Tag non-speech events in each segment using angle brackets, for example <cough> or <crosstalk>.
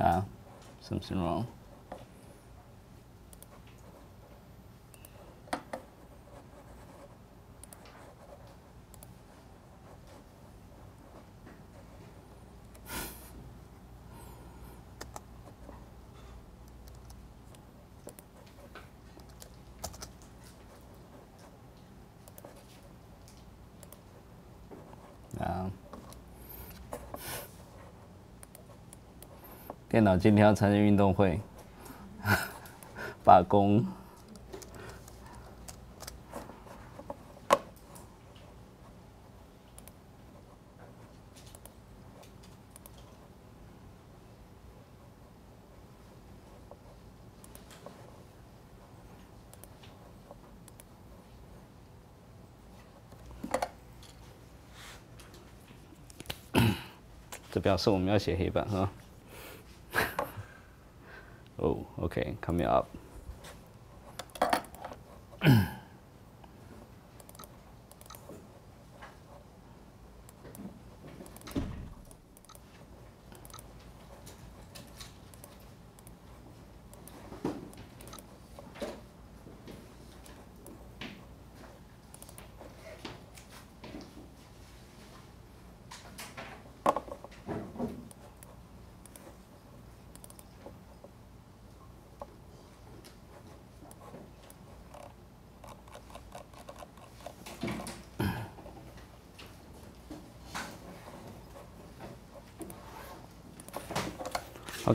Ah, something wrong. 电脑今天要参加运动会，<laughs> 罢工。这表示我们要写黑板，是吧？Oh, okay, coming up.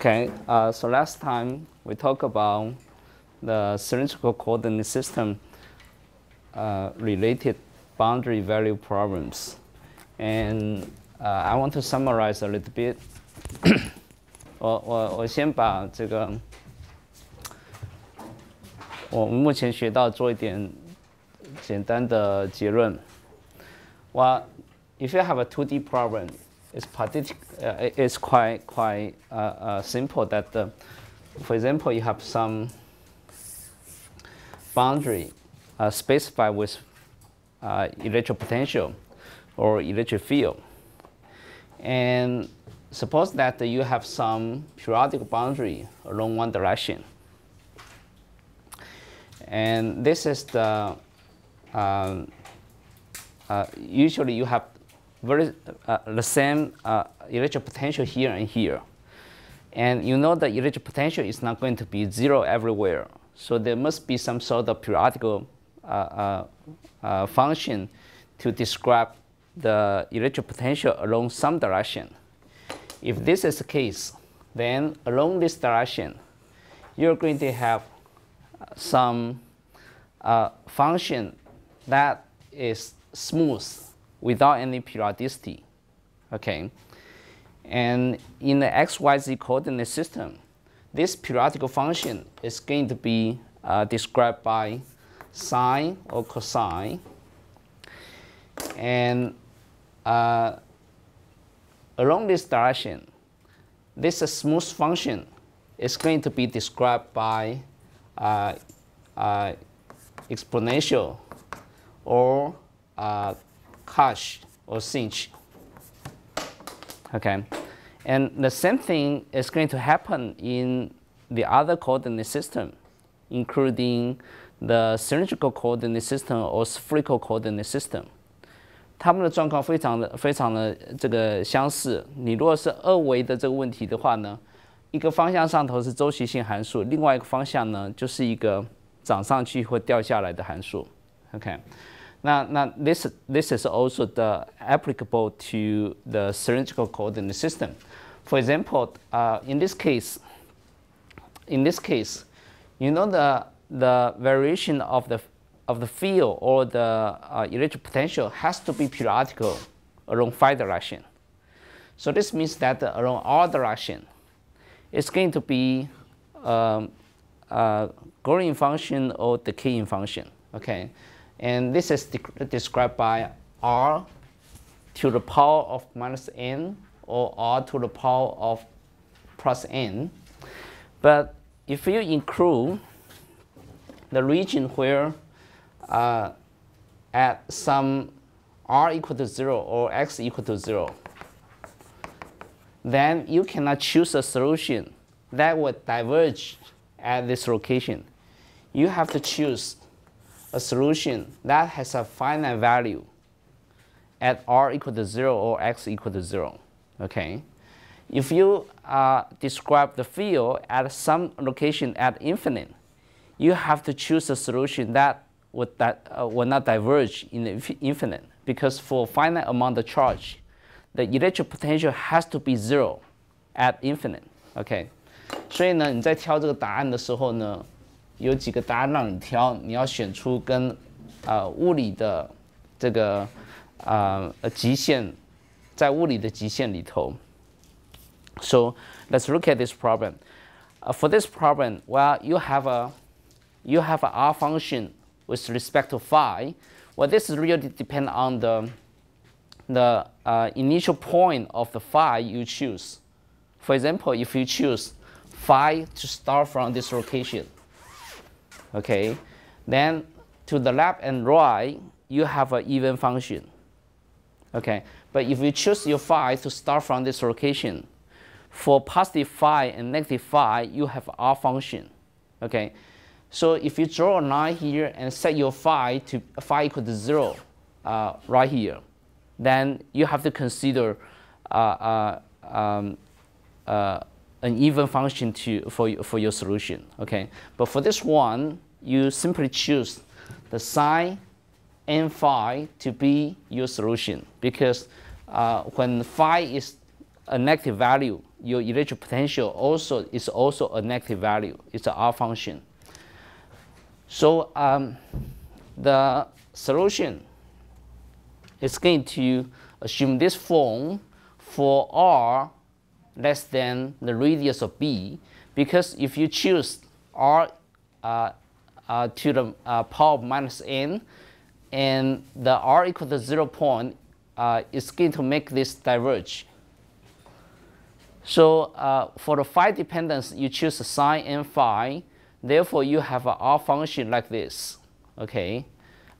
Okay, uh, so last time we talked about the cylindrical coordinate system uh, related boundary value problems. And uh, I want to summarize a little bit. Well, <coughs> if you have a 2D problem, it's partic uh, it's quite quite uh, uh, simple. That for example, you have some boundary specified with electric potential or electric field, and suppose that you have some periodic boundary along one direction. And this is the, um, uh, usually you have very, uh, the same uh, electric potential here and here. And you know that electric potential is not going to be zero everywhere. So there must be some sort of periodical uh, uh, uh function to describe the electric potential along some direction. If this is the case, then along this direction, you're going to have some uh, function that is smooth without any periodicity. Okay. And in the XYZ coordinate system, this periodic function is going to be uh, described by sine or cosine. And uh, along this direction, this smooth function is going to be described by uh, uh, exponential or uh, cosh or sinh Okay, and the same thing is going to happen in the other coordinate system, including the cylindrical coordinate system or spherical coordinate system。它们的状况非常的非常的这个相似。你如果是二维的这个问题的话呢，一个方向上头是周期性函数，另外一个方向呢就是一个涨上去或掉下来的函数。OK。now, now this, this is also the applicable to the cylindrical coordinate system. For example, uh, in this case, in this case, you know the, the variation of the, of the field or the uh, electric potential has to be periodical along phi direction. So this means that along all direction, it's going to be um, uh, growing function or decaying function, okay? And this is de described by r to the power of minus n or r to the power of plus n. But if you include the region where uh, at some r equal to 0 or x equal to 0, then you cannot choose a solution that would diverge at this location. You have to choose a solution that has a finite value at r equal to 0 or x equal to 0. Okay? If you uh, describe the field at some location at infinite, you have to choose a solution that would, that, uh, will not diverge in the infinite because for finite amount of charge, the electric potential has to be zero at infinite. OK，所以呢，你在挑这个答案的时候呢，有几个答案让你挑，你要选出跟呃物理的这个呃极限，在物理的极限里头。So let's look at this problem. Uh, for this problem, well, you have a you have a r function with respect to phi. Well, this really depends on the the uh, initial point of the phi you choose. For example, if you choose phi to start from this location, Okay, then to the left and right, you have an even function. Okay, but if you choose your phi to start from this location, for positive phi and negative phi, you have R function. Okay, so if you draw a line here and set your phi to phi equal to zero, uh, right here, then you have to consider uh, uh, um, uh, an even function to, for, for your solution, okay? But for this one, you simply choose the psi and phi to be your solution because uh, when phi is a negative value, your electric potential also is also a negative value. It's an R function. So um, the solution is going to assume this form for R less than the radius of b, because if you choose r uh, uh, to the uh, power minus n, and the r equal to 0 point, uh, is going to make this diverge. So uh, for the phi dependence, you choose sine n phi. Therefore, you have a r function like this, okay,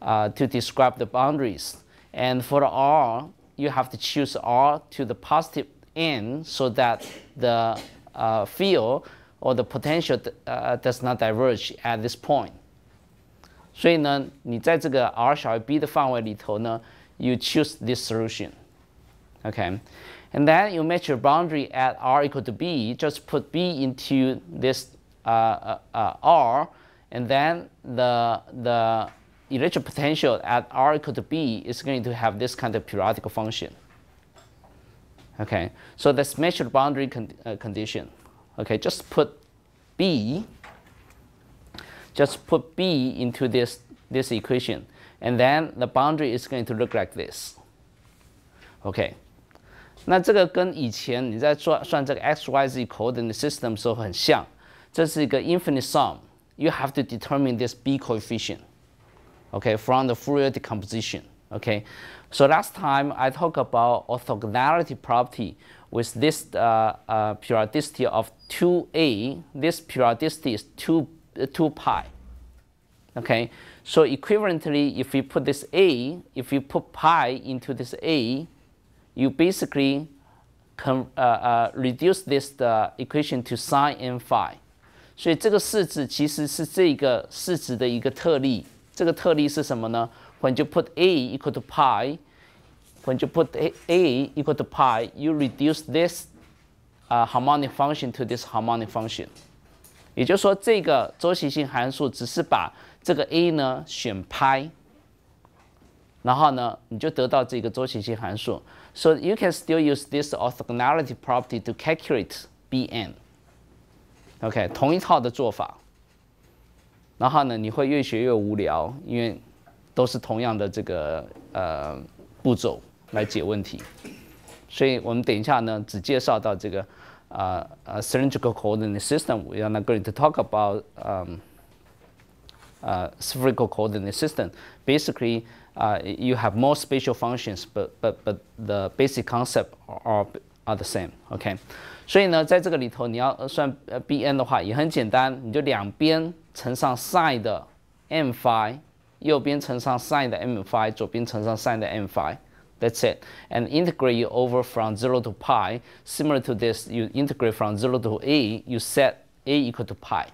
uh, to describe the boundaries. And for the r, you have to choose r to the positive in so that the uh, field or the potential uh, does not diverge at this point。所以呢，你在这个 r 小于 b 的范围里头呢，you choose this solution. Okay, and then you match your boundary at r equal to b. Just put b into this uh, uh, uh r, and then the the electric potential at r equal to b is going to have this kind of periodic function. Okay, so this measured boundary con uh, condition. Okay, just put B, just put B into this, this equation. And then the boundary is going to look like this. Okay. 那这个跟以前你在算算这个 coordinate system 的时候很像，这是一个 infinite You have to determine this b coefficient, okay, from the Fourier decomposition. Okay, so last time I talked about orthogonality property with this uh, uh, periodicity of 2a. This periodicity is 2, uh, 2 pi. Okay, so equivalently, if we put this a, if you put pi into this a, you basically can, uh, uh, reduce this uh, equation to sine n phi. 所以这个式子其实是这个式子的一个特例。这个特例是什么呢？when you put a equal to pi, when you put a, equal to pi, you reduce this uh, harmonic function to this harmonic function。也就是说，这个周期性函数只是把这个 a 呢选拍，然后呢，你就得到这个周期性函数。So you can still use this orthogonality property to calculate b_n. Bn。OK，同一套的做法。然后呢，你会越学越无聊，因为都是同样的这个呃步骤来解问题，所以我们等一下呢只介绍到这个啊啊，cylindrical coordinate system。We are not going to talk about um uh spherical coordinate system. Basically, uh you have more special functions, but but but the basic concept are are the same. Okay. 所以呢，在这个里头，你要算 b n 的话也很简单，你就两边乘上 sin 的 m phi。右边乘上 sine 的 m phi，左边乘上 sine 的 m phi。That's it. And integrate you over from 0 to pi. Similar to this, you integrate from 0 to a, you set a equal to pi.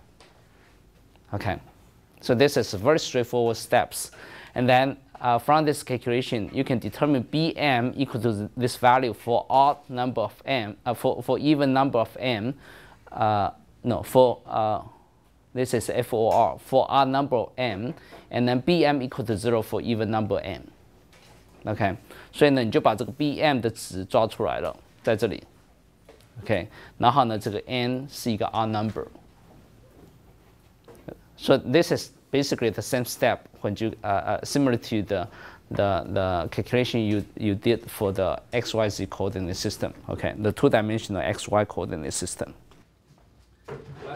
Okay. So this is very straightforward steps. And then uh, from this calculation, you can determine bm equal to this value for odd number of m, uh, for, for even number of m, uh, no, for uh, this is FOR for R number and then Bm equal to zero for even number m. Okay, m。OK，所以呢，你就把这个 Bm 的值抓出来了，在这里。OK，然后呢，这个 n 是一个 R number。So this is basically the same step when you uh, uh, similar to the the the calculation you you did for the x y z coordinate system. Okay, the two dimensional x y coordinate system.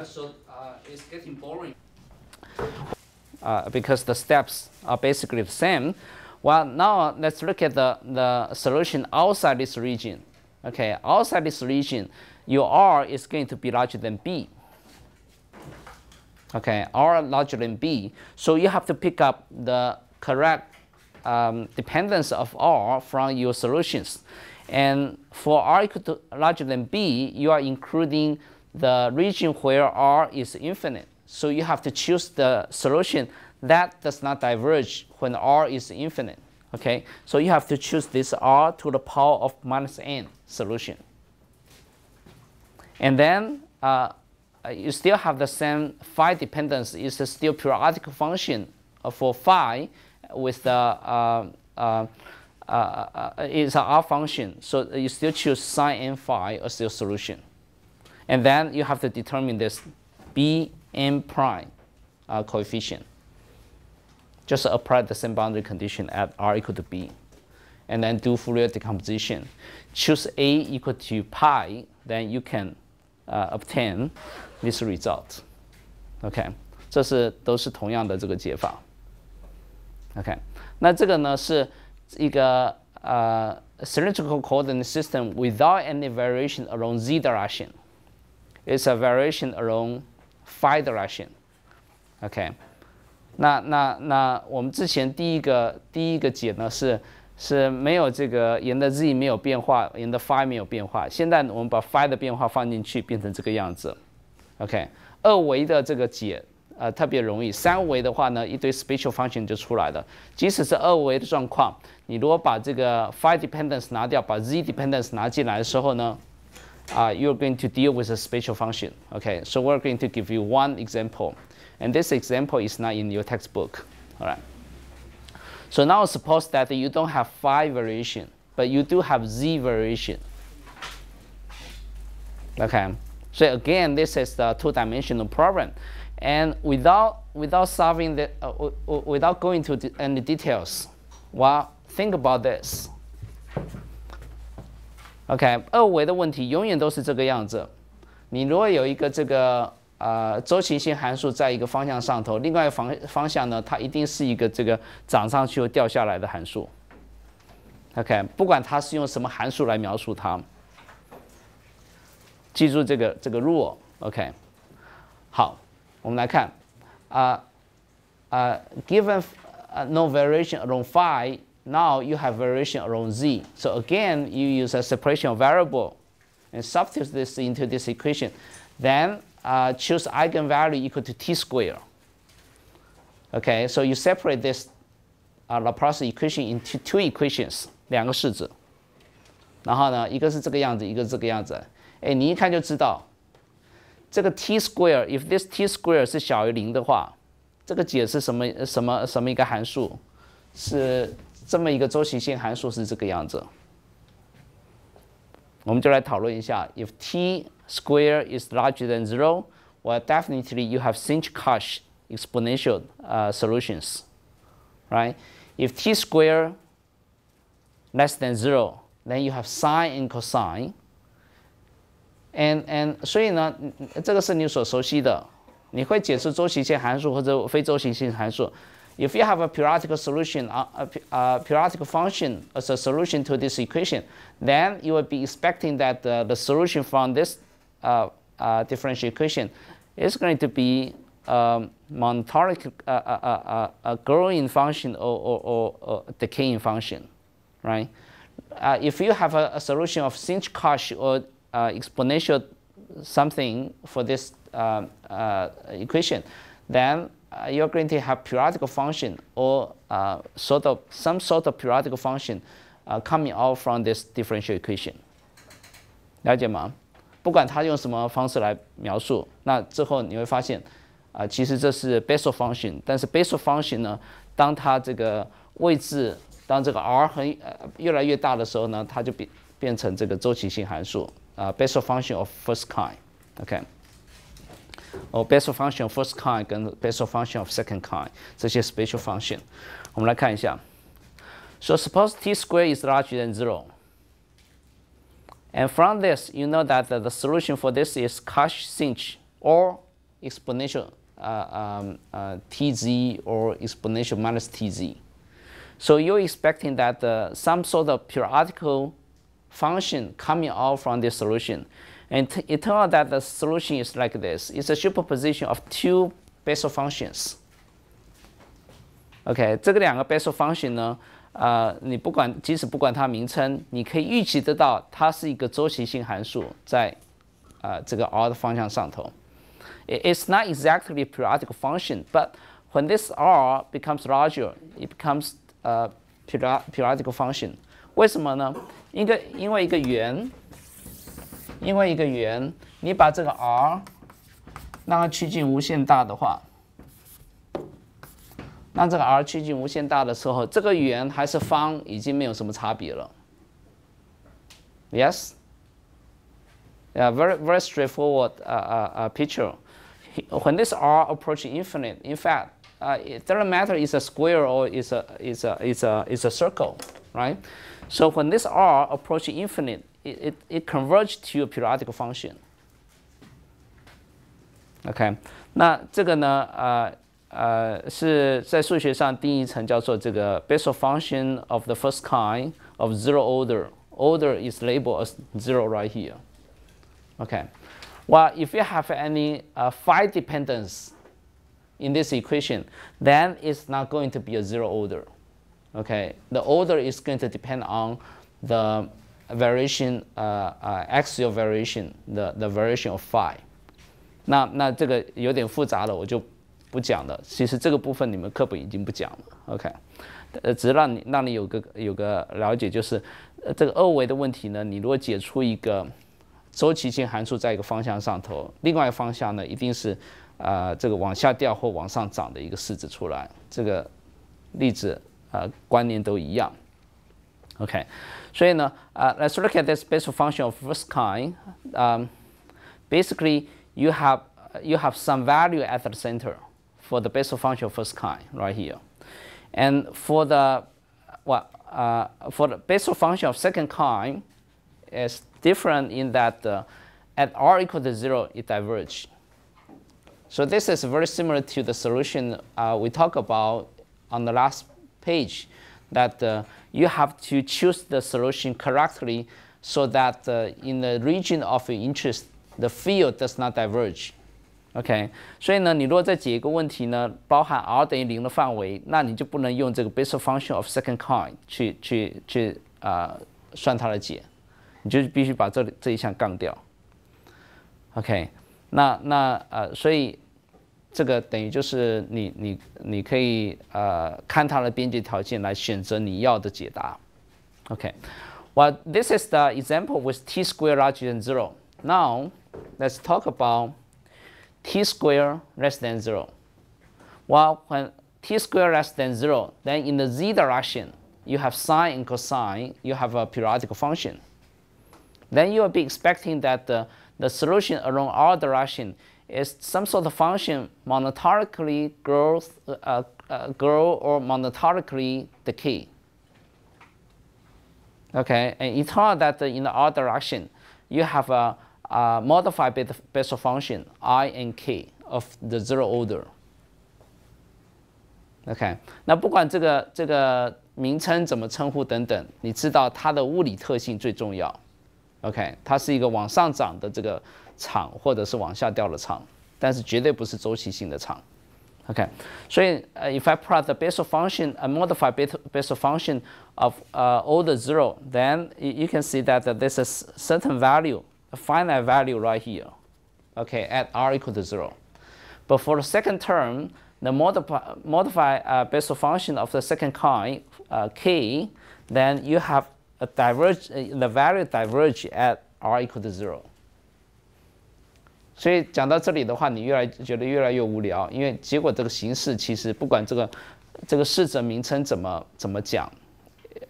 so it's getting boring. Uh, because the steps are basically the same. Well, now let's look at the, the solution outside this region. Okay, outside this region, your R is going to be larger than B. Okay, R larger than B. So you have to pick up the correct um, dependence of R from your solutions. And for R equal to larger than B, you are including the region where R is infinite. So you have to choose the solution that does not diverge when R is infinite. Okay, so you have to choose this R to the power of minus n solution. And then uh, you still have the same phi dependence. It's still periodic function for phi with the uh, uh, uh, uh, uh an R function. So you still choose sine n phi as your solution. And then you have to determine this Bn prime uh, coefficient. Just apply the same boundary condition at r equal to b. And then do Fourier decomposition. Choose a equal to pi, then you can uh, obtain this result. OK，这是都是同样的这个解法。OK，那这个呢是一个呃 cylindrical coordinate system without any variation along z direction。It's a variation along five direction, OK？那、那、那我们之前第一个、第一个解呢是是没有这个沿着 z 没有变化，沿着 phi 没有变化。现在我们把 phi 的变化放进去，变成这个样子，OK？二维的这个解呃特别容易，三维的话呢一堆 special function 就出来了。即使是二维的状况，你如果把这个 phi dependence 拿掉，把 z dependence 拿进来的时候呢？uh, you're going to deal with a spatial function. Okay, so we're going to give you one example. And this example is not in your textbook. All right. So now suppose that you don't have phi variation, but you do have z variation. Okay. So again, this is the two-dimensional problem. And without, without solving the, uh, uh, uh without going to any details, well, think about this. OK，二维的问题永远都是这个样子。你如果有一个这个呃周期性函数，在一个方向上头，另外一个方方向呢，它一定是一个这个涨上去又掉下来的函数。OK，不管它是用什么函数来描述它，记住这个这个 rule。OK，好，我们来看啊啊，given no variation around phi。Now you have variation around z. So again, you use a separation variable and substitute this into this equation. Then uh, choose eigenvalue equal to t squared. Okay, so you separate this uh, Laplace equation into two equations，两个式子。然后呢，一个是这个样子，一个是这个样子。哎，你一看就知道，这个 t If this t square 是小于零的话，这个解是什么什么什么一个函数？是这么一个周期性函数是这个样子。我们就来讨论一下：if t square is larger than zero, well, definitely you have Sinch-Cash exponential uh, solutions, right? If t square less than zero, then you have sine and cosine. And and 所以呢，这个是你所熟悉的，你会解释周期性函数或者非周期性函数。if you have a periodic solution, uh, a, a, a, uh, periodic function as a solution to this equation, then you will be expecting that uh, the solution from this uh, uh, differential equation is going to be um, monotonic, uh, a growing function or, or, or, or decaying function, right? if you have a, a solution of sinh cosh or exponential something for this um, equation, then You're going to have periodic function, or sort of some sort of periodic function coming out from this differential equation。了解吗？不管它用什么方式来描述，那之后你会发现，啊，其实这是 Bessel function。但是 Bessel function 呢，当它这个位置，当这个 r 很越来越大的时候呢，它就变变成这个周期性函数，啊，Bessel function of first kind。OK。Or 哦，Bessel function of first kind 跟 Bessel function of second kind 这些 special function，我们来看一下。So suppose t square is larger than zero. And from this, you know that the, solution for this is Cash sinh or exponential uh, um, uh, tz or exponential minus tz. So you're expecting that uh, some sort of periodical function coming out from this solution and it turns out that the solution is like this. It's a superposition of two Bessel functions. OK，这个两个 Bessel function 呢，呃，你不管即使不管它名称，你可以预期得到它是一个周期性函数在呃这个 r 的方向上头。It's not exactly periodic function, but when this r becomes larger, it becomes a uh, periodic function. 为什么呢？因为因为一个圆因为一个圆，你把这个 r 让它趋近无限大的话，让这个 r 趋近无限大的时候，这个圆还是方已经没有什么差别了。Yes. Yeah, very very straightforward uh, uh, uh, picture. When this r approaches infinite, in fact, uh, it doesn't matter is a square or is a is a is a is a circle, right? So when this r approaches infinite, it, it, it converges to a periodic function. OK，那这个呢，呃呃，是在数学上定义成叫做这个 Bessel function of the first kind of zero order. Order is labeled as zero right here. OK. Well, if you have any uh, phi dependence in this equation, then it's not going to be a zero order. Okay, the order is going to depend on the variation 呃，呃 a x i a l variation 的 the variation of phi，那那这个有点复杂了，我就不讲了。其实这个部分你们课本已经不讲了，OK，呃，只是让你让你有个有个了解，就是呃、这个二维的问题呢，你如果解出一个周期性函数，在一个方向上头，另外一个方向呢，一定是啊这个往下掉或往上涨的一个式子出来，这个例子啊观念都一样，OK。So you know, uh, let's look at this basic function of first kind. Um, basically, you have you have some value at the center for the basic function of first kind right here, and for the well, uh, for the basic function of second kind, is different in that uh, at r equal to zero it diverges. So this is very similar to the solution uh, we talked about on the last page that you have to choose the solution correctly, so that in the region of your interest, the field does not diverge. OK, 所以呢，你如果再解一个问题呢，包含 r 等于零的范围，那你就不能用这个 b a s i c function of second kind 去去去啊算它的解，你就必须把这里这一项杠掉。OK, 那那呃，所以。这个等于就是你你你可以呃看它的边界条件来选择你要的解答。Okay, well this is the example with t square larger than zero. Now let's talk about t square less than zero. Well, when t square less than zero, then in the z direction you have sine and cosine, you have a periodic function. Then you will be expecting that the, the solution along all direction is some sort of function monotonically grows, uh, uh, grow or monotonically decay. Okay, and it's all that in the other direction, you have a, a modified Bessel function i and k of the zero order. OK，那不管这个这个名称怎么称呼等等，你知道它的物理特性最重要。OK，它是一个往上涨的这个长，或者是往下掉的长，但是绝对不是周期性的长。Okay, so if I plot the Bessel function, a modify Bessel function of uh, order zero, then you can see that, there's a certain value, a finite value right here, okay, at r equal to zero. But for the second term, the modify, modify uh, Bessel function of the second kind, uh, k, then you have a diverge, uh, the value diverge at r equal to zero. 所以讲到这里的话，你越来觉得越来越无聊，因为结果这个形式其实不管这个这个式子名称怎么怎么讲，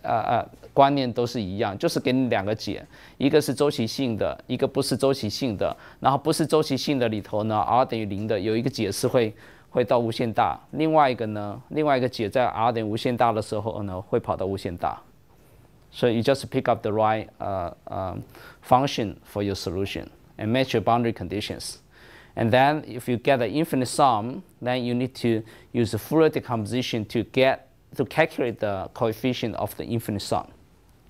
呃呃，观念都是一样，就是给你两个解，一个是周期性的，一个不是周期性的。然后不是周期性的里头呢，r 等于零的有一个解是会会到无限大，另外一个呢，另外一个解在 r 等于无限大的时候呢，会跑到无限大。所以你 just pick up the right 呃呃 function for your solution. and match your boundary conditions. And then if you get an infinite sum, then you need to use the Fourier decomposition to get to calculate the coefficient of the infinite sum.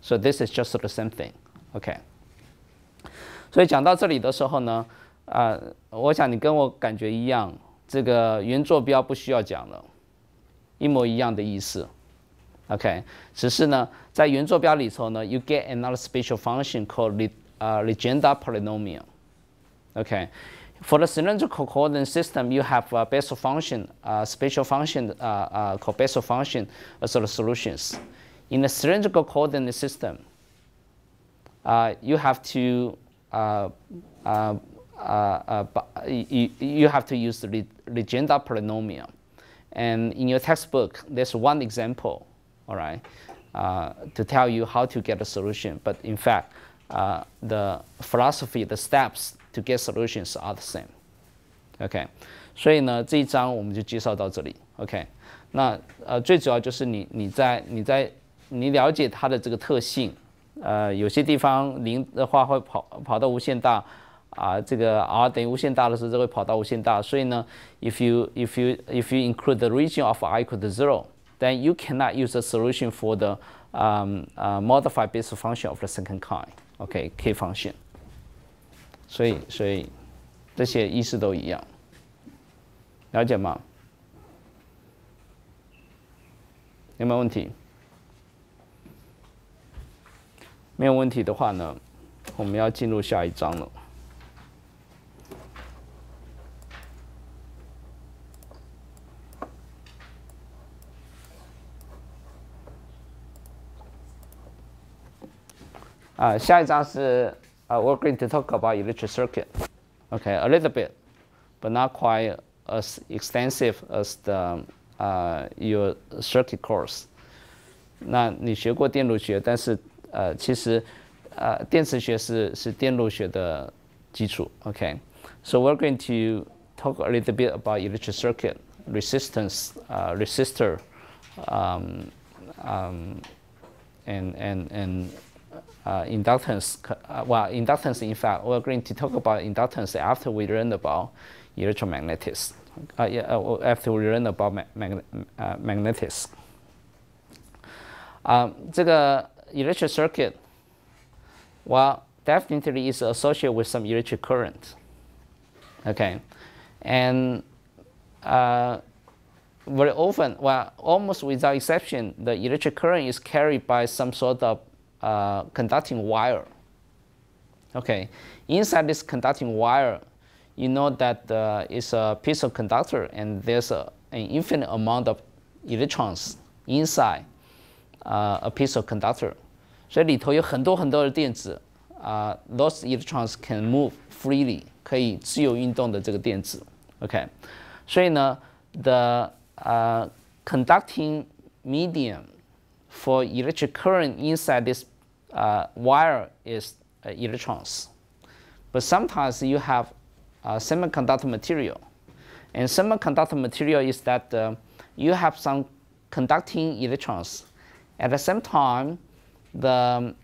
So this is just the same thing. okay. OK。所以讲到这里的时候呢，啊、呃，我想你跟我感觉一样，这个圆坐标不需要讲了，一模一样的意思。OK，只是呢，在圆坐标里头呢，you get another special function called 呃 Legendre polynomial。Okay. For the cylindrical coordinate system, you have a Bessel function, a spatial function uh, uh called Bessel function as uh, sort of solutions. In the cylindrical coordinate system, uh, you have to you, you have to use the Legendre polynomial. And in your textbook, there's one example, all right, uh, to tell you how to get a solution. But in fact, uh, the philosophy, the steps to get solutions are the same。OK，所以呢这一章我们就介绍到这里。OK，那呃最主要就是你你在你在你了解它的这个特性，呃有些地方零的话会跑跑到无限大。啊，这个 r 等于无限大的时候，这会跑到无限大。所以呢，if you if you if you include the region of r equal to zero, then you cannot use the solution for the um uh modified base function of the second kind. Okay, k function. 所以，所以这些意思都一样，了解吗？有没有问题？没有问题的话呢，我们要进入下一章了。啊，下一章是。Uh, we're going to talk about electric circuit, okay, a little bit, but not quite as extensive as the uh, your circuit course。那你学过电路学，但是呃，其实呃，电磁学是是电路学的基础。Okay, so we're going to talk a little bit about electric circuit, resistance, uh, resistor, um, um, and and and uh, inductance, uh, well, inductance, in fact, we're going to talk about inductance after we learn about electromagnetics, uh, yeah, uh, after we learn about ma mag uh, magnetics. Um, electric circuit, well, definitely is associated with some electric current. Okay, and uh, very often, well, almost without exception, the electric current is carried by some sort of uh, conducting wire. Okay, inside this conducting wire, you know that uh, it's a piece of conductor and there's a, an infinite amount of electrons inside uh, a piece of conductor. those electrons can move Okay, freely，可以自由运动的这个电子，OK。所以呢，the the uh, conducting medium for electric current inside this uh, wire is uh, electrons. But sometimes you have uh, semiconductor material. And semiconductor material is that uh, you have some conducting electrons. At the same time, the, um,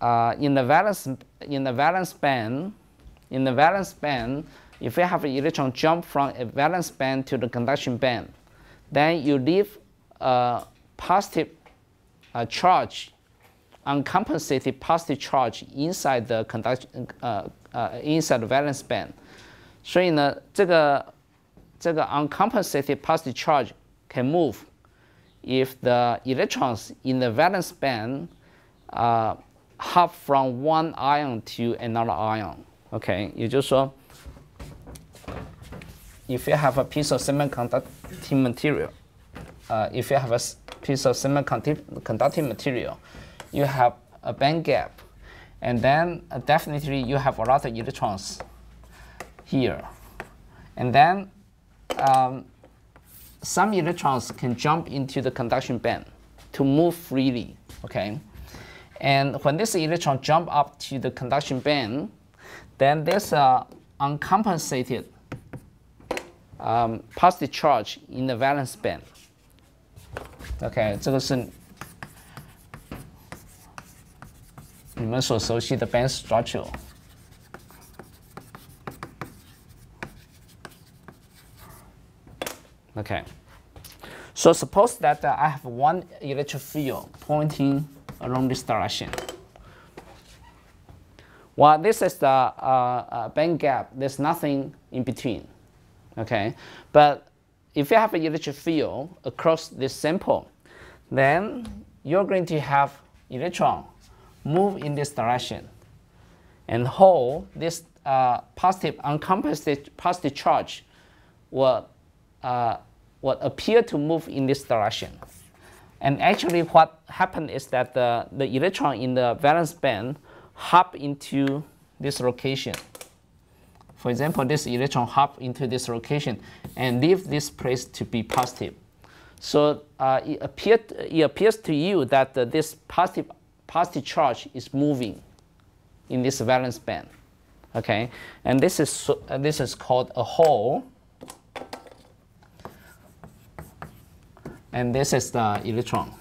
uh, in, the valence, in the valence band, in the valence band, if you have an electron jump from a valence band to the conduction band, then you leave a uh, positive uh, charge uncompensated positive charge inside the conduct uh, uh inside the valence band，所以呢，这个这个 uncompensated positive charge can move if the electrons in the valence band uh, hop from one ion to another ion. if you have a piece of semiconducting if you have a piece of semiconducting material。you have a band gap. And then uh, definitely you have a lot of electrons here. And then um, some electrons can jump into the conduction band to move freely, okay? And when this electron jump up to the conduction band, then there's a uncompensated um, positive charge in the valence band. OK，这个是你们所熟悉的 band structure。Okay. So suppose that uh, I have one electric field pointing along this direction. Well, this is the uh, uh, band gap. There's nothing in between. Okay. But if you have an electric field across this sample, then you're going to have electron move in this direction and hold this uh, positive uncompensated positive charge will, uh, will appear to move in this direction. And actually what happened is that the, the electron in the valence band hop into this location. For example, this electron hop into this location and leave this place to be positive. So uh, it, appeared, it appears to you that uh, this positive positive charge is moving in this valence band. Okay, and this is uh, this is called a hole, and this is the electron.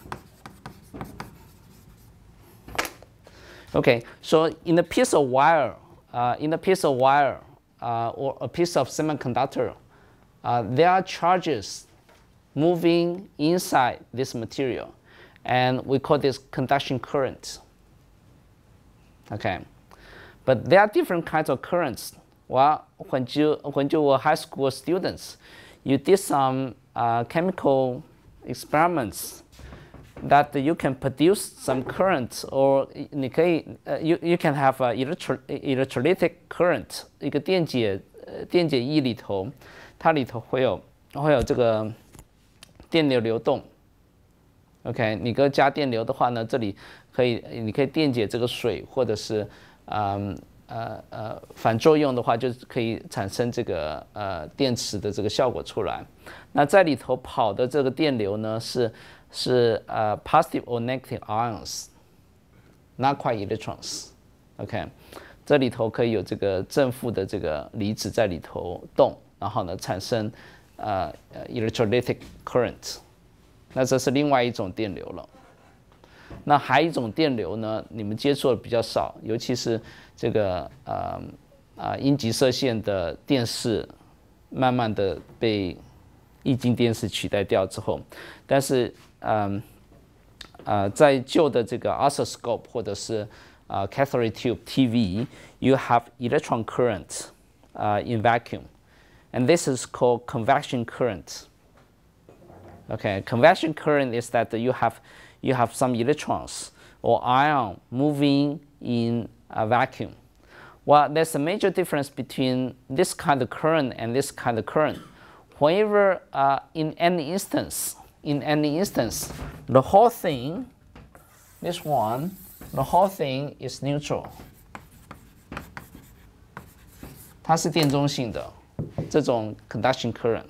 Okay, so in a piece of wire, uh, in a piece of wire uh, or a piece of semiconductor, uh, there are charges moving inside this material and we call this conduction current. Okay, but there are different kinds of currents. Well, when you when you were high school students, you did some uh, chemical experiments that you can produce some current or uh, you, you can have an electro, electrolytic current 一个电解电解液里头，它里头会有会有这个电流流动。OK，你搁加电流的话呢，这里可以，你可以电解这个水，或者是嗯呃呃反作用的话，就可以产生这个呃电池的这个效果出来。那在里头跑的这个电流呢，是是呃 positive or negative ions，not quite electrons。OK，这里头可以有这个正负的这个离子在里头动，然后呢产生呃 electrolytic current。那这是另外一种电流了。那还一种电流呢？你们接触的比较少，尤其是这个呃啊，阴极射线的电视，慢慢的被液晶电视取代掉之后，但是嗯啊，在旧的这个 oscilloscope 或者是啊 cathode tube TV，you have electron current 啊 in vacuum，and this is called convection current。Okay, convection current is that you have, you have some electrons or ion moving in a vacuum. Well, there's a major difference between this kind of current and this kind of current. Whenever uh, in any instance, in any instance, the whole thing, this one, the whole thing is neutral. 它是电中性的这种 conduction current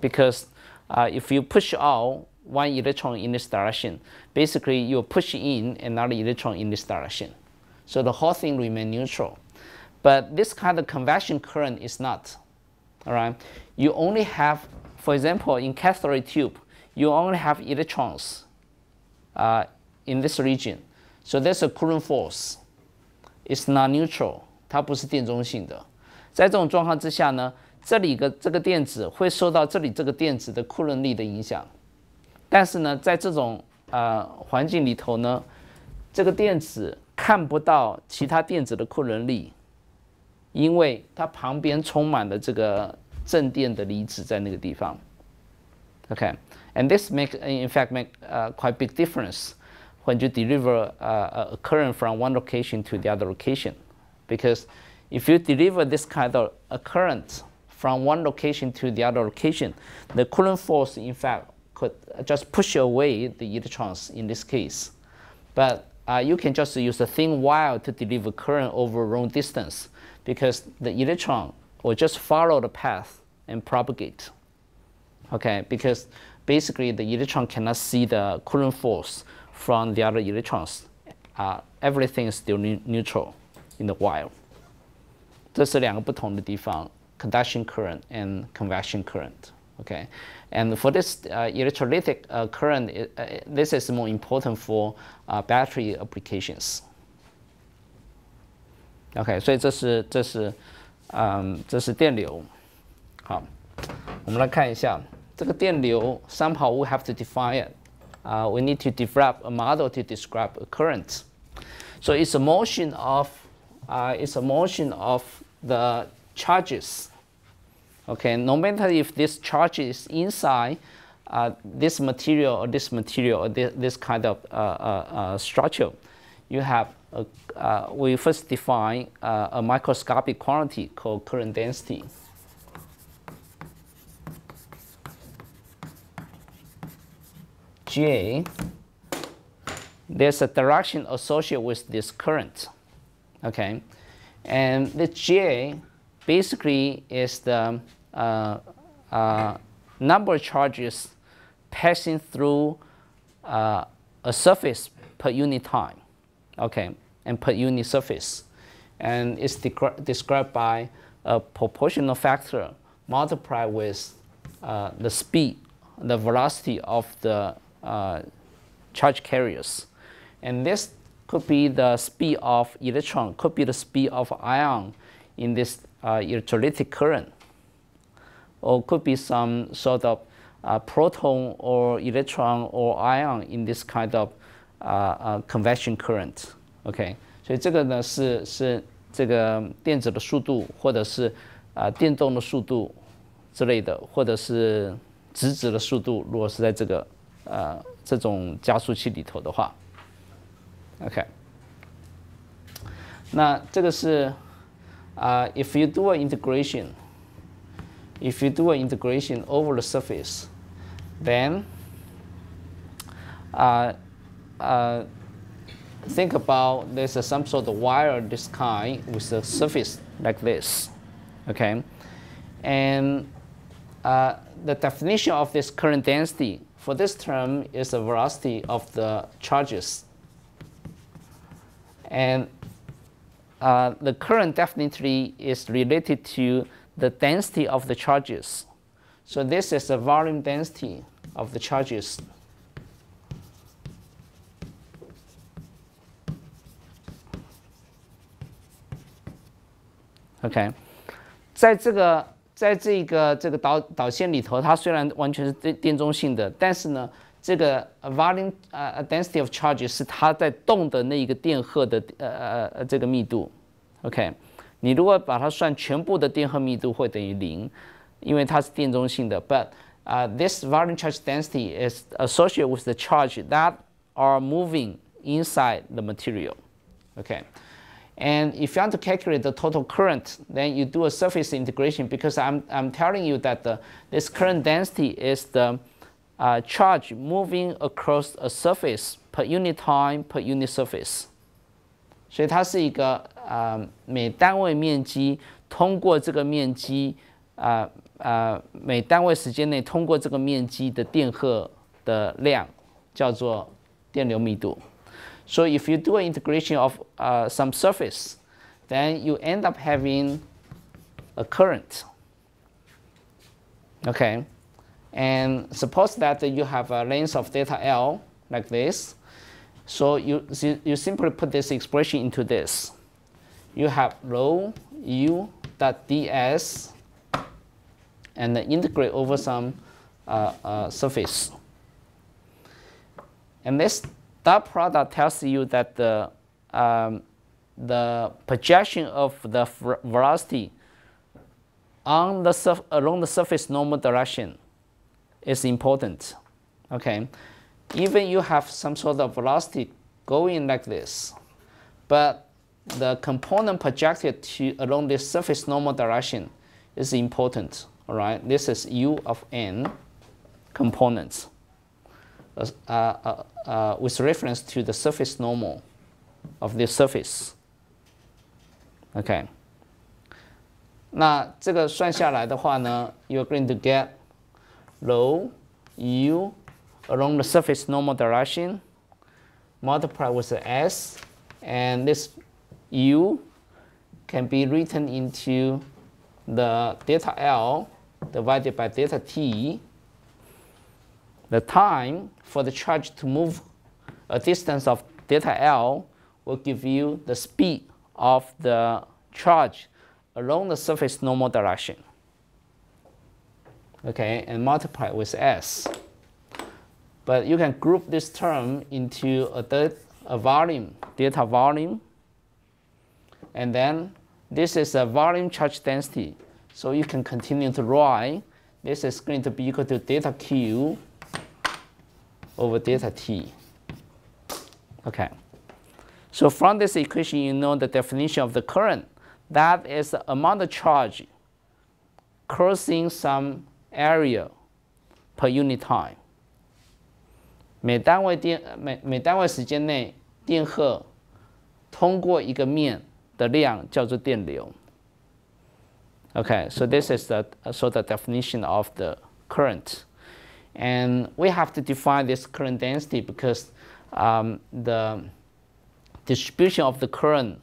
because uh, if you push out one electron in this direction, basically you push in another electron in this direction. So the whole thing remains neutral. But this kind of convection current is not. All right. You only have, for example, in cathode tube, you only have electrons uh, in this region. So there's a current force. It's not neutral. 它不是电中性的。在这种状况之下呢，这里的这个电子会受到这里这个电子的库仑力的影响，但是呢，在这种呃环境里头呢，这个电子看不到其他电子的库仑力，因为它旁边充满了这个正电的离子在那个地方。OK，and this makes in fact make a quite big difference when you deliver a a current from one location to the other location，because if you deliver this kind of a current from one location to the other location. The Coulomb force, in fact, could just push away the electrons in this case. But uh, you can just use a thin wire to deliver current over long distance because the electron will just follow the path and propagate. Okay, because basically the electron cannot see the Coulomb force from the other electrons. Uh, everything is still ne neutral in the wire. 这是两个不同的地方。conduction current and convection current. Okay, and for this uh, electrolytic uh, current, it, uh, this is more important for battery applications. OK，所以这是这是，嗯，这是电流。好，我们来看一下这个电流。Somehow um, we have to define it. Uh, we need to develop a model to describe a current. So it's a motion of, uh, it's a motion of the charges. Okay, no matter if this charge is inside uh, this material or this material or this, this kind of uh, uh, uh, structure, you have a, uh, we first define uh, a microscopic quantity called current density. J, there's a direction associated with this current, okay? And the J basically is the uh, uh, number of charges passing through uh, a surface per unit time, okay, and per unit surface. And it's described by a proportional factor multiplied with uh, the speed, the velocity of the uh, charge carriers. And this could be the speed of electron, could be the speed of ion in this e l e could t r l y t i c c r r or e n t o c u be some sort of proton or electron or ion in this kind of convection current. OK，a y 所以这个呢是是这个电子的速度，或者是啊电动的速度之类的，或者是直直的速度。如果是在这个呃这种加速器里头的话，OK，那这个是。uh, if you do an integration, if you do an integration over the surface, then uh, uh, think about there's some sort of wire this kind with a surface like this, okay? And uh, the definition of this current density for this term is the velocity of the charges. And uh, the current definitely is related to the density of the charges. So this is the volume density of the charges. Okay. OK，在这个在这个这个导导线里头，它虽然完全是电电中性的，但是呢，这个 volume 呃 density of charges 是它在动的那一个电荷的呃呃呃这个密度。OK，你如果把它算全部的电荷密度会等于零，因为它是电中性的。But uh, this volume charge density is associated with the charge that are moving inside the material. Okay. And if you want to calculate the total current, then you do a surface integration because I'm, I'm telling you that the, this current density is the uh, charge moving across a surface per unit time per unit surface. 所以它是一个呃，每单位面积通过这个面积，呃呃，每单位时间内通过这个面积的电荷的量叫做电流密度。So if you do an integration of uh, some surface, then you end up having a current. Okay, and suppose that you have a length of delta L like this, so you, you simply put this expression into this. You have rho u dot ds and integrate over some uh, uh, surface. And this dot product tells you that the, um, the projection of the velocity on the along the surface normal direction is important. Okay even you have some sort of velocity going like this, but the component projected to along this surface normal direction is important, all right? This is u of n components uh, uh, uh, uh with reference to the surface normal of the surface. Okay. you are going to get rho u along the surface normal direction, multiply with the s, and this u can be written into the delta L divided by delta T, the time for the charge to move a distance of delta L will give you the speed of the charge along the surface normal direction. Okay, and multiply with S. But you can group this term into a, a volume, data volume. And then this is a volume charge density. So you can continue to write. This is going to be equal to delta Q over delta T. Okay. So from this equation, you know the definition of the current. That is the amount of charge crossing some area per unit time. 每单位电每每单位时间内电荷通过一个面的量叫做电流。Okay, so this is the so the definition of the current, and we have to define this current density because um, the distribution of the current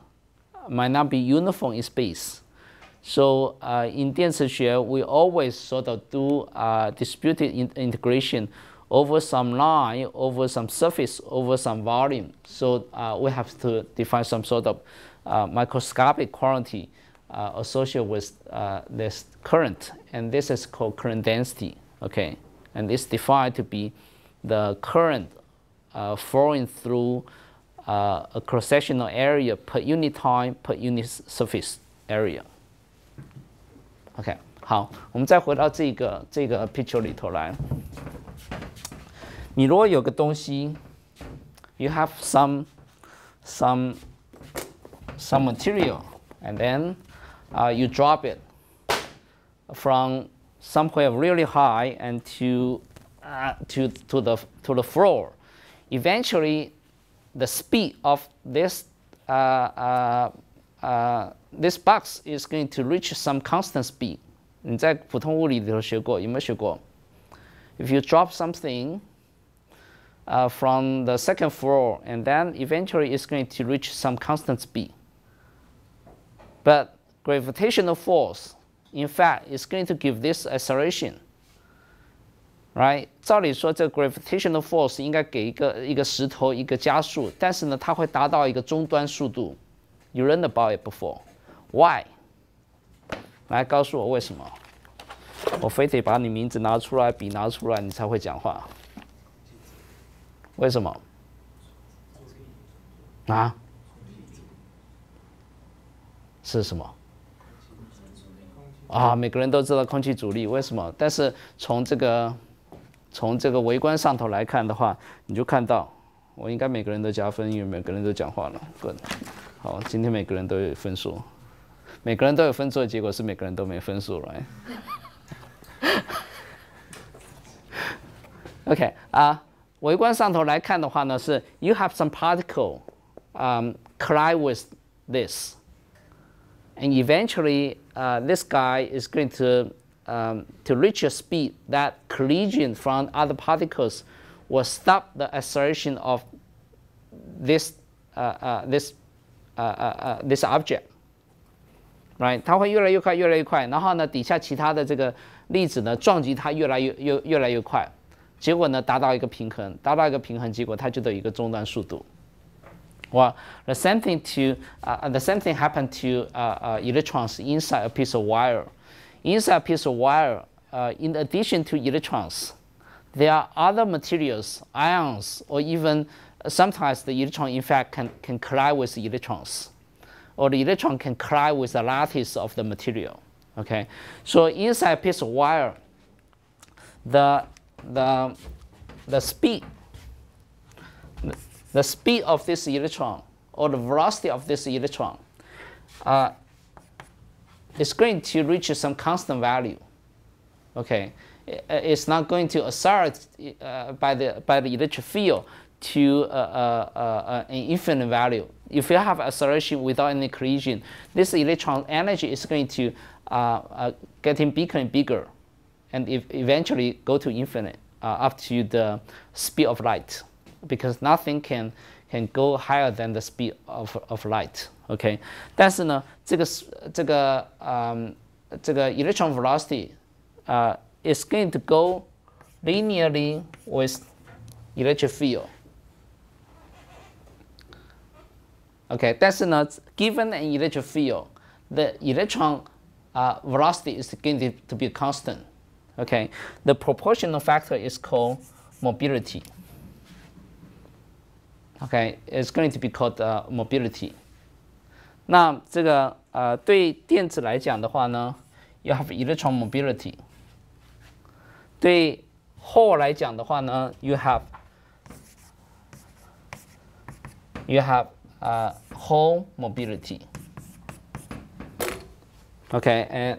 might not be uniform in space. So uh, in we always sort of do uh, distributed in integration over some line, over some surface, over some volume. So uh, we have to define some sort of uh, microscopic quantity uh, associated with uh, this current. And this is called current density, okay? And it's defined to be the current uh, flowing through uh, a cross-sectional area per unit time per unit surface area. OK，好，我们再回到这个这个 picture 里头来。你如果有个东西，you have some some some material and then uh, you drop it from somewhere really high and to uh, to to the to the floor. Eventually, the speed of this uh, uh, uh this box is going to reach some constant speed. If you drop something uh, from the second floor, and then eventually it's going to reach some constant speed. But gravitational force, in fact, is going to give this acceleration. Right？照理说，这 gravitational force 应该给一个一个石头一个加速，但是呢，它会达到一个终端速度。You learned about it before. Why？来告诉我为什么？我非得把你名字拿出来，笔拿出来，你才会讲话。为什么？啊？是什么？啊！每个人都知道空气阻力，为什么？但是从这个，从这个微观上头来看的话，你就看到，我应该每个人都加分，因为每个人都讲话了。Good，好，今天每个人都有分数，每个人都有分数的结果是每个人都没分数。来，<laughs> OK 啊。微观上头来看的话呢，是 you have some particle um, collide with this, and eventually uh, this guy is going to um, to reach a speed that collision from other particles will stop the acceleration of this uh, uh, this uh uh, uh this object. right? 它会越来越快，越来越快。然后呢，底下其他的这个粒子呢，撞击它越来越，越越来越快。结果呢达到一个平衡，达到一个平衡，结果它就得一个终端速度。Well, the same thing to uh, uh, the same thing happened to uh, uh, electrons inside a piece of wire. Inside a piece of wire, uh, in addition to electrons, there are other materials, ions, or even uh, sometimes the electron in fact can, can collide with the electrons, or the electron can collide with the lattice of the material. Okay, so inside a piece of wire, the the, the speed, the speed of this electron or the velocity of this electron uh, is going to reach some constant value. Okay, it's not going to accelerate uh, by the by the electric field to uh, uh, uh, uh, an infinite value. If you have acceleration without any collision, this electron energy is going to getting bigger and bigger and eventually go to infinite uh, up to the speed of light because nothing can can go higher than the speed of of light. OK，但是呢，这个这个嗯这个 electron velocity 啊 is going to go linearly with electric field. given an electric field, the electron velocity is going to be constant. Okay, the proportional factor is called mobility. Okay, it's going to be called、uh, you have electron mobility。对 hole 来讲的话呢，you have you have 呃 hole and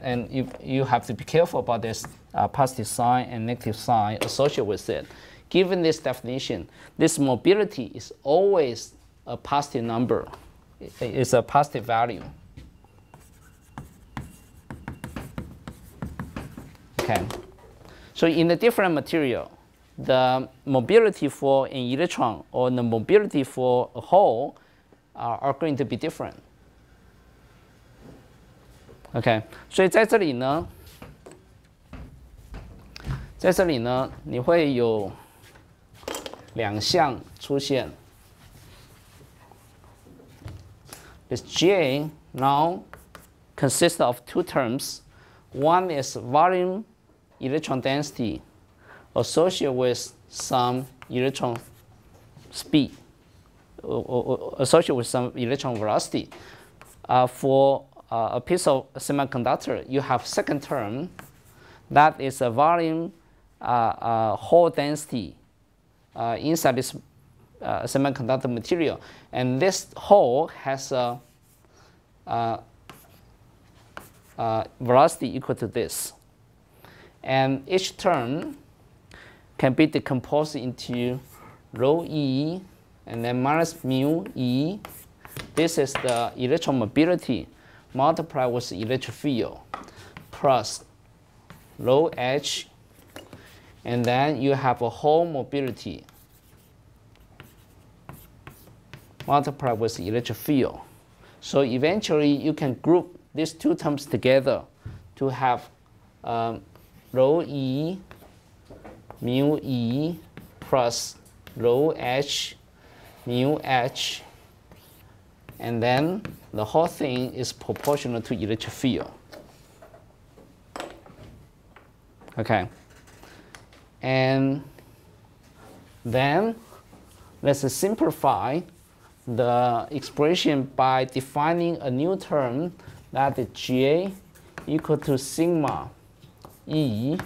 and you you have to be careful about this。uh, positive sign and negative sign associated with it. Given this definition, this mobility is always a positive number. It's a positive value. Okay. So in the different material, the mobility for an electron or the mobility for a hole are, are going to be different. Okay. So OK，所以在这里呢，在这里呢，你会有两项出现。This J now consists of two terms. One is volume electron density associated with some electron speed, or, uh, or uh, uh, associated with some electron velocity. Uh, for uh, a piece of semiconductor, you have second term, that is a volume uh, uh, hole density uh, inside this semiconductor material. And this hole has a velocity equal to this. And each term can be decomposed into rho E and then minus mu E. This is the electromobility multiplied with electric field plus rho H and then you have a whole mobility multiplied with electric field. So eventually you can group these two terms together to have um, rho E mu E plus rho H mu H and then the whole thing is proportional to electric field. Okay. And then let's simplify the expression by defining a new term that is Ga equal to sigma E.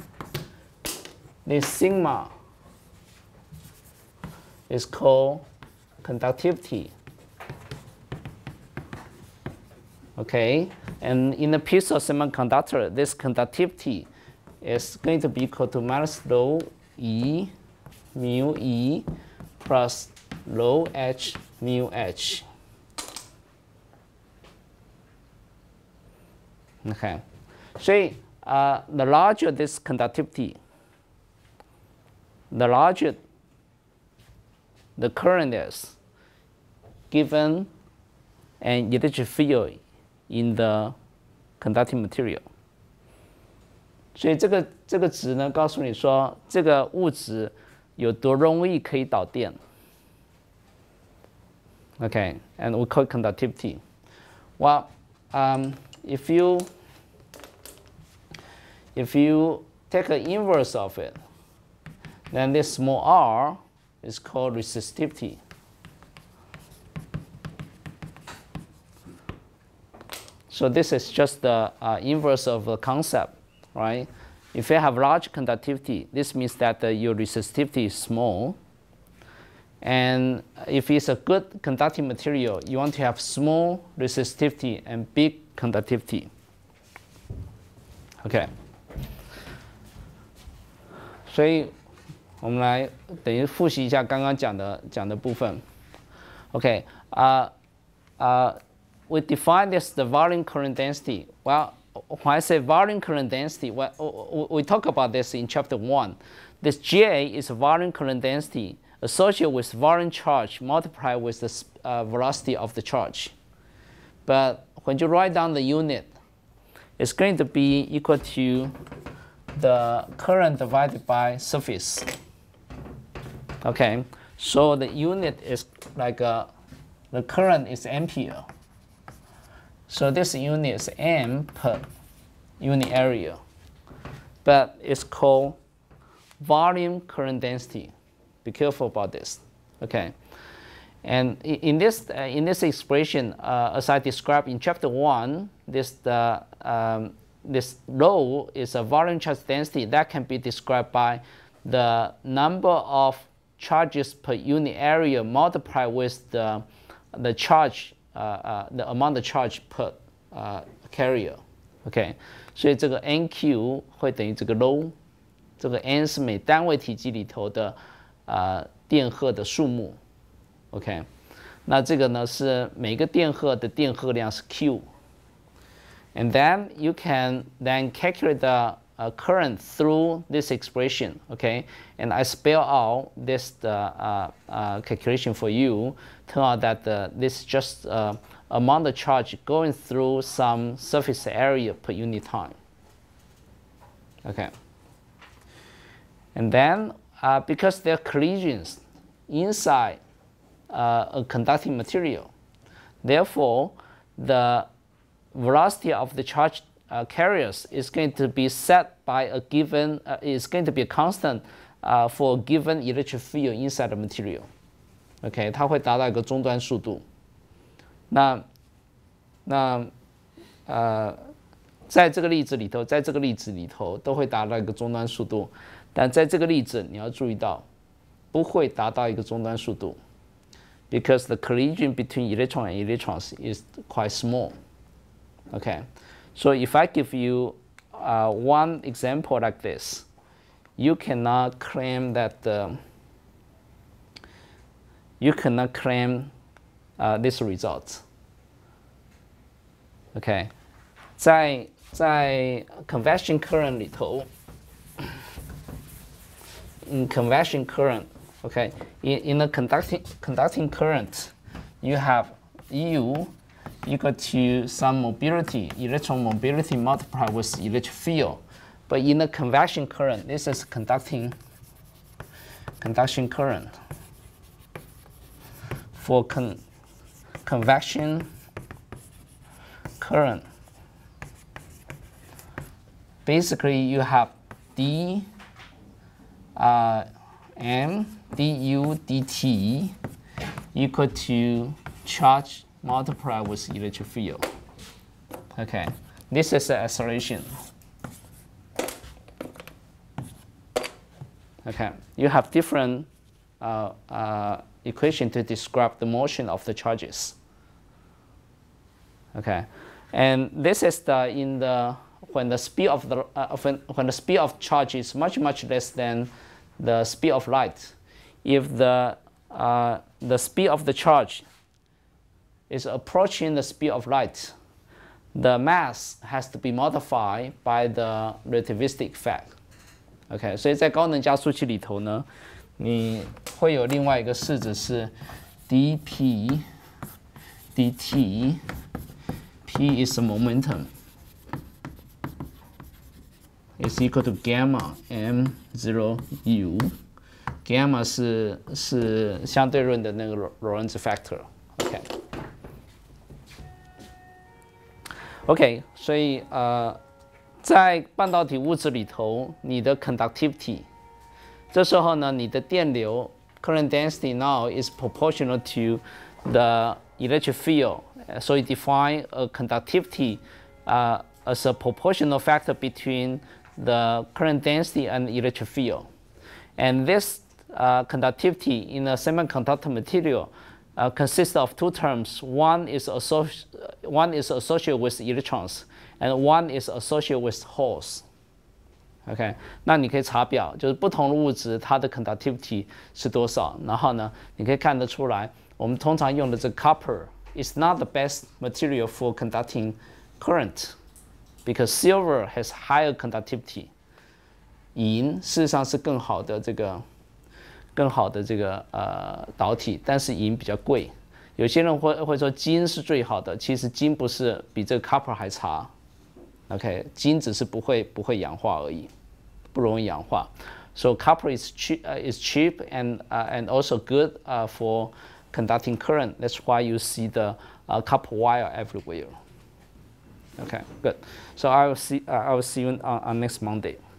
This sigma is called conductivity. Okay, and in a piece of semiconductor, this conductivity is going to be equal to minus rho E mu E plus rho H mu H. Okay. So uh, the larger this conductivity, the larger the current is given an electric field in the conducting material. 所以这个这个值呢，告诉你说这个物质有多容易可以导电。Okay, and we call conductivity. Well, um, if you if you take an inverse of it, then this small r is called resistivity. So this is just the uh, inverse of the concept right? If you have large conductivity, this means that uh, your resistivity is small. And if it's a good conducting material, you want to have small resistivity and big conductivity. Okay. We define this the volume current density. Well when I say volume current density, well, we talk about this in chapter one. This J is volume current density associated with volume charge multiplied with the uh, velocity of the charge. But when you write down the unit, it's going to be equal to the current divided by surface. Okay, so the unit is like a, uh, the current is ampere. So this unit is m per unit area, but it's called volume current density. Be careful about this. Okay. And in this, uh, in this expression, uh, as I described in chapter one, this, the uh, um, this rho is a volume charge density that can be described by the number of charges per unit area multiplied with the, the charge uh, the amount of charge per uh, carrier。OK，所以这个 NQ 会等于这个 ρ，这个 n 是每单位体积里头的啊电荷的数目。OK，那这个呢是每个电荷的电荷量是 q。And then you can then calculate the uh, current through this expression, okay? And I spell out this uh, uh, uh calculation for you, turn out that uh, this just amount of charge going through some surface area per unit time, okay? And then, because there are collisions inside a conducting material, therefore, the velocity of the charge uh, carriers is going to be set by a given, uh, is going to be a constant uh, for a given electric field inside the material. Okay, OK，它会达到一个终端速度。那那呃，在这个例子里头，在这个例子里头都会达到一个终端速度，但在这个例子你要注意到，不会达到一个终端速度，because the collision between electron and electrons is quite small. Okay. So if I give you uh, one example like this, you cannot claim that uh, you cannot claim uh, this result. OK，在在 convection current，in convection current, okay, in, in the conducting conducting current, you have U equal to some mobility, electron mobility multiplied with electric field. But in the convection current, this is conducting conduction current. For con convection current, basically you have D, uh, M, du, dt equal to charge Multiply with electric field. Okay, this is the acceleration. Okay, you have different uh, uh, equation to describe the motion of the charges. Okay, and this is the in the when the speed of the uh, when, when the speed of charge is much much less than the speed of light. If the uh, the speed of the charge is approaching the speed of light, the mass has to be modified by the relativistic Okay, fact。OK，所以在高能加速器里头呢，你会有另外一个式子是 dp dt。P is the momentum. is equal to gamma m zero u. Gamma u。gamma factor. Okay. OK，所以呃，在半导体物质里头，你的 conductivity，这时候呢，你的电流 current density now is proportional to the electric field. So you define a conductivity as a proportional factor between the current density and electric field. And this conductivity in a semiconductor material uh, consists of two terms. One is, uh, one is associated with electrons, and one is associated with holes. OK，那你可以查表，就是不同的物质它的 conductivity 是多少，然后呢，你可以看得出来，我们通常用的这 copper is not the best material for conducting current because silver has higher conductivity。银事实上是更好的这个更好的这个呃导体，但是银比较贵。有些人会会说金是最好的，其实金不是比这个 copper 还差。OK，金只是不会不会氧化而已，不容易氧化。So copper is cheap uh, is cheap and uh, and also good uh, for conducting current. That's why you see the copper wire everywhere. Okay, good. So I will see I will see you on next Monday.